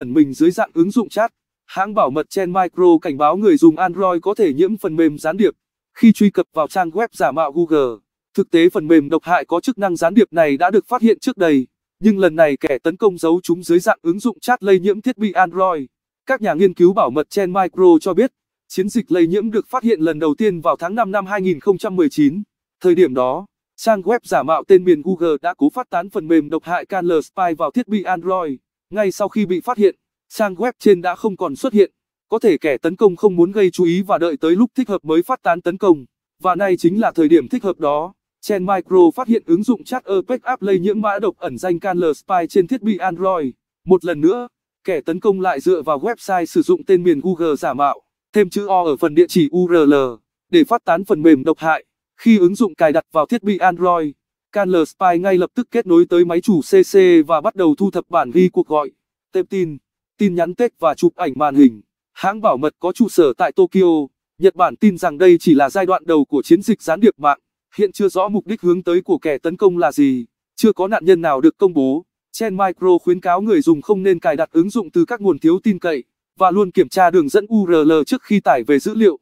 ẩn mình dưới dạng ứng dụng chat. Hãng bảo mật Chen Micro cảnh báo người dùng Android có thể nhiễm phần mềm gián điệp khi truy cập vào trang web giả mạo Google. Thực tế phần mềm độc hại có chức năng gián điệp này đã được phát hiện trước đây, nhưng lần này kẻ tấn công giấu chúng dưới dạng ứng dụng chat lây nhiễm thiết bị Android. Các nhà nghiên cứu bảo mật Chen Micro cho biết, chiến dịch lây nhiễm được phát hiện lần đầu tiên vào tháng 5 năm 2019. Thời điểm đó, trang web giả mạo tên miền Google đã cố phát tán phần mềm độc hại Canler Spy vào thiết bị Android. Ngay sau khi bị phát hiện, trang web trên đã không còn xuất hiện. Có thể kẻ tấn công không muốn gây chú ý và đợi tới lúc thích hợp mới phát tán tấn công. Và nay chính là thời điểm thích hợp đó. Chen Micro phát hiện ứng dụng chat OPEC app lây nhiễm mã độc ẩn danh Canler Spy trên thiết bị Android. Một lần nữa, kẻ tấn công lại dựa vào website sử dụng tên miền Google giả mạo, thêm chữ O ở phần địa chỉ URL, để phát tán phần mềm độc hại. Khi ứng dụng cài đặt vào thiết bị Android, Canler Spy ngay lập tức kết nối tới máy chủ CC và bắt đầu thu thập bản ghi cuộc gọi, tệp tin, tin nhắn text và chụp ảnh màn hình. Hãng bảo mật có trụ sở tại Tokyo, Nhật Bản tin rằng đây chỉ là giai đoạn đầu của chiến dịch gián điệp mạng, hiện chưa rõ mục đích hướng tới của kẻ tấn công là gì, chưa có nạn nhân nào được công bố. Chen Micro khuyến cáo người dùng không nên cài đặt ứng dụng từ các nguồn thiếu tin cậy và luôn kiểm tra đường dẫn URL trước khi tải về dữ liệu.